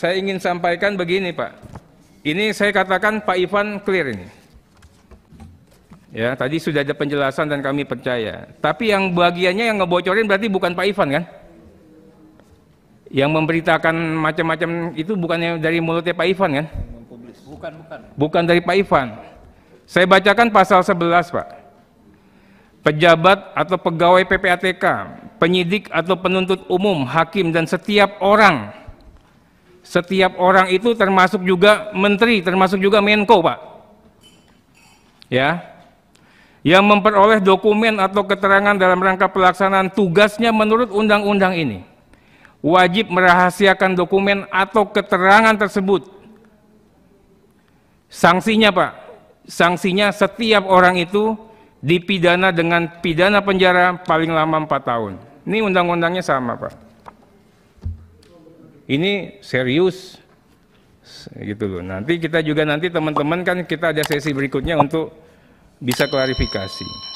saya ingin sampaikan begini Pak. Ini saya katakan Pak Ivan clear ini. Ya, tadi sudah ada penjelasan dan kami percaya. Tapi yang bagiannya yang ngebocorin berarti bukan Pak Ivan kan? Yang memberitakan macam-macam itu bukannya dari mulutnya Pak Ivan kan? Bukan, bukan. Bukan dari Pak Ivan. Saya bacakan pasal 11, Pak. Pejabat atau pegawai PPATK, penyidik atau penuntut umum, hakim dan setiap orang setiap orang itu termasuk juga menteri, termasuk juga Menko, Pak. Ya. Yang memperoleh dokumen atau keterangan dalam rangka pelaksanaan tugasnya menurut undang-undang ini wajib merahasiakan dokumen atau keterangan tersebut. Sanksinya, Pak. Sanksinya setiap orang itu dipidana dengan pidana penjara paling lama empat tahun. Ini undang-undangnya sama, Pak ini serius gitu loh. Nanti kita juga nanti teman-teman kan kita ada sesi berikutnya untuk bisa klarifikasi.